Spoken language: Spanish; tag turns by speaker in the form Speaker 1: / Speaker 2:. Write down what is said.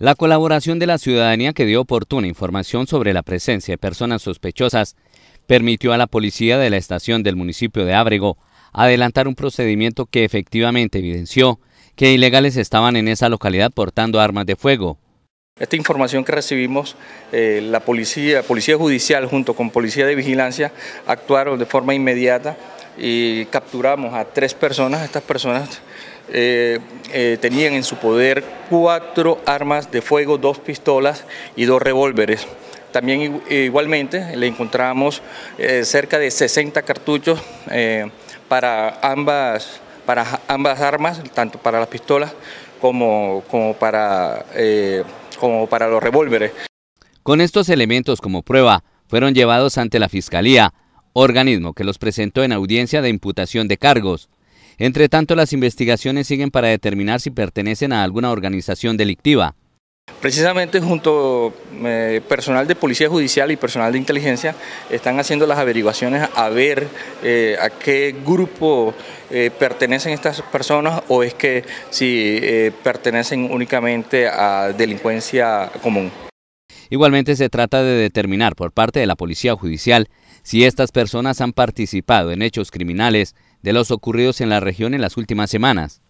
Speaker 1: La colaboración de la ciudadanía que dio oportuna información sobre la presencia de personas sospechosas permitió a la policía de la estación del municipio de Ábrego adelantar un procedimiento que efectivamente evidenció que ilegales estaban en esa localidad portando armas de fuego.
Speaker 2: Esta información que recibimos, eh, la policía, policía judicial junto con policía de vigilancia actuaron de forma inmediata y capturamos a tres personas. Estas personas eh, eh, tenían en su poder cuatro armas de fuego, dos pistolas y dos revólveres. También eh, igualmente le encontramos cerca de 60 cartuchos para, ambas, para ambas armas, tanto para las pistolas como, como, para, como para los revólveres.
Speaker 1: Con estos elementos como prueba, fueron llevados ante la Fiscalía organismo que los presentó en audiencia de imputación de cargos. Entre tanto, las investigaciones siguen para determinar si pertenecen a alguna organización delictiva.
Speaker 2: Precisamente junto eh, personal de policía judicial y personal de inteligencia están haciendo las averiguaciones a ver eh, a qué grupo eh, pertenecen estas personas o es que si pertenecen únicamente a delincuencia común.
Speaker 1: Igualmente se trata de determinar por parte de la policía judicial si estas personas han participado en hechos criminales de los ocurridos en la región en las últimas semanas.